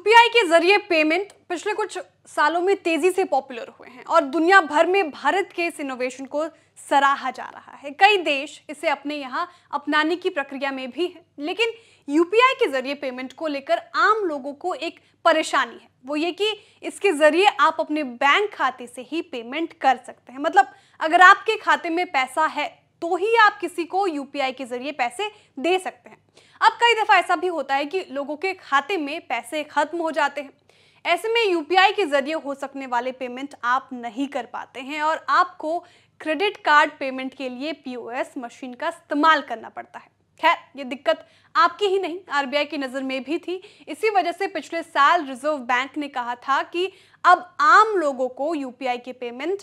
UPI के जरिए payment पिछले कुछ सालों में तेजी से पॉपुलर हुए हैं और दुनिया भर में भारत के इस इनोवेशन को सराहा जा रहा है कई देश इसे अपने यहाँ अपनाने की प्रक्रिया में भी है लेकिन यूपीआई के जरिए पेमेंट को लेकर आम लोगों को एक परेशानी है वो ये कि इसके जरिए आप अपने बैंक खाते से ही पेमेंट कर सकते हैं मतलब अगर आपके खाते में पैसा है तो ही आप किसी को यूपीआई के जरिए पैसे दे सकते हैं अब कई दफ़ा ऐसा भी होता है कि लोगों के खाते में पैसे खत्म हो जाते हैं ऐसे में यूपीआई के जरिए हो सकने वाले पेमेंट आप नहीं कर पाते हैं और आपको क्रेडिट कार्ड पेमेंट के लिए पीओएस मशीन का इस्तेमाल करना पड़ता है खैर ये दिक्कत आपकी ही नहीं आरबीआई की नज़र में भी थी इसी वजह से पिछले साल रिजर्व बैंक ने कहा था कि अब आम लोगों को यूपीआई के पेमेंट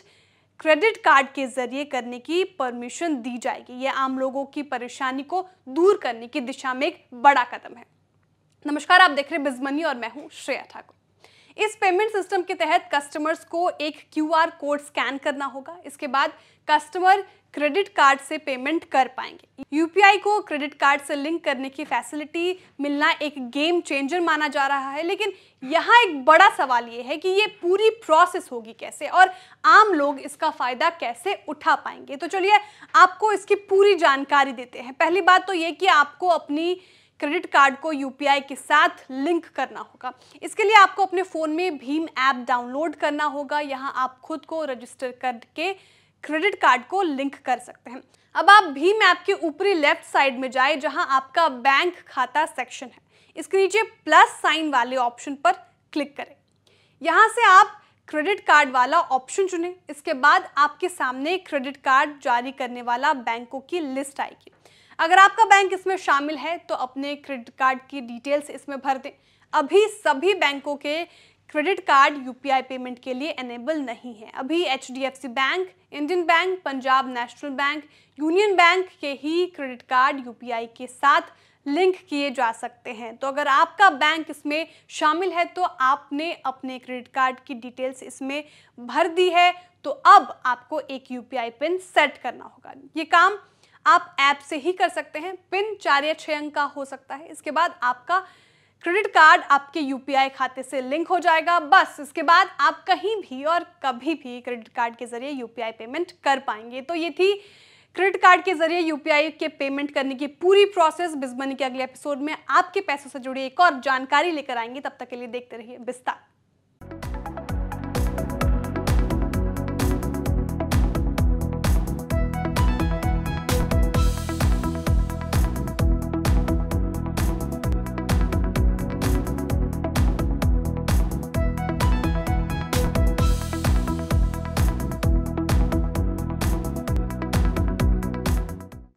क्रेडिट कार्ड के जरिए करने की परमिशन दी जाएगी यह आम लोगों की परेशानी को दूर करने की दिशा में एक बड़ा कदम है नमस्कार आप देख रहे हैं बिजमनी और मैं हूं श्रेया ठाकुर इस पेमेंट सिस्टम के तहत कस्टमर्स को एक क्यूआर कोड स्कैन करना होगा इसके बाद कस्टमर क्रेडिट कार्ड से पेमेंट कर पाएंगे यूपीआई को क्रेडिट कार्ड से लिंक करने की फैसिलिटी मिलना एक गेम चेंजर माना जा रहा है लेकिन यहाँ एक बड़ा सवाल ये है कि ये पूरी प्रोसेस होगी कैसे और आम लोग इसका फ़ायदा कैसे उठा पाएंगे तो चलिए आपको इसकी पूरी जानकारी देते हैं पहली बात तो ये कि आपको अपनी क्रेडिट कार्ड को यूपीआई के साथ लिंक करना होगा इसके लिए आपको अपने फ़ोन में भीम ऐप डाउनलोड करना होगा यहाँ आप खुद को रजिस्टर करके क्रेडिट कार्ड को लिंक कर सकते हैं अब आप भीम ऐप के ऊपरी लेफ्ट साइड में जाए जहां आपका बैंक खाता सेक्शन है इसके नीचे प्लस साइन वाले ऑप्शन पर क्लिक करें यहां से आप क्रेडिट कार्ड वाला ऑप्शन चुनें इसके बाद आपके सामने क्रेडिट कार्ड जारी करने वाला बैंकों की लिस्ट आएगी अगर आपका बैंक इसमें शामिल है तो अपने क्रेडिट कार्ड की डिटेल्स इसमें भर दें अभी सभी बैंकों के क्रेडिट कार्ड यूपीआई पेमेंट के लिए एनेबल नहीं है अभी एच bank Indian bank Punjab national bank union bank के ही क्रेडिट कार्ड यूपीआई के साथ लिंक किए जा सकते हैं तो अगर आपका बैंक इसमें शामिल है तो आपने अपने क्रेडिट कार्ड की डिटेल्स इसमें भर दी है तो अब आपको एक यूपीआई पिन सेट करना होगा ये काम आप ऐप से ही कर सकते हैं पिन चार या छः अंक का हो सकता है इसके बाद आपका क्रेडिट कार्ड आपके यूपीआई खाते से लिंक हो जाएगा बस इसके बाद आप कहीं भी और कभी भी क्रेडिट कार्ड के जरिए यूपीआई पेमेंट कर पाएंगे तो ये थी क्रेडिट कार्ड के जरिए यूपीआई के पेमेंट करने की पूरी प्रोसेस बिजमनी के अगले एपिसोड में आपके पैसों से जुड़ी एक और जानकारी लेकर आएंगे तब तक के लिए देखते रहिए बिस्तार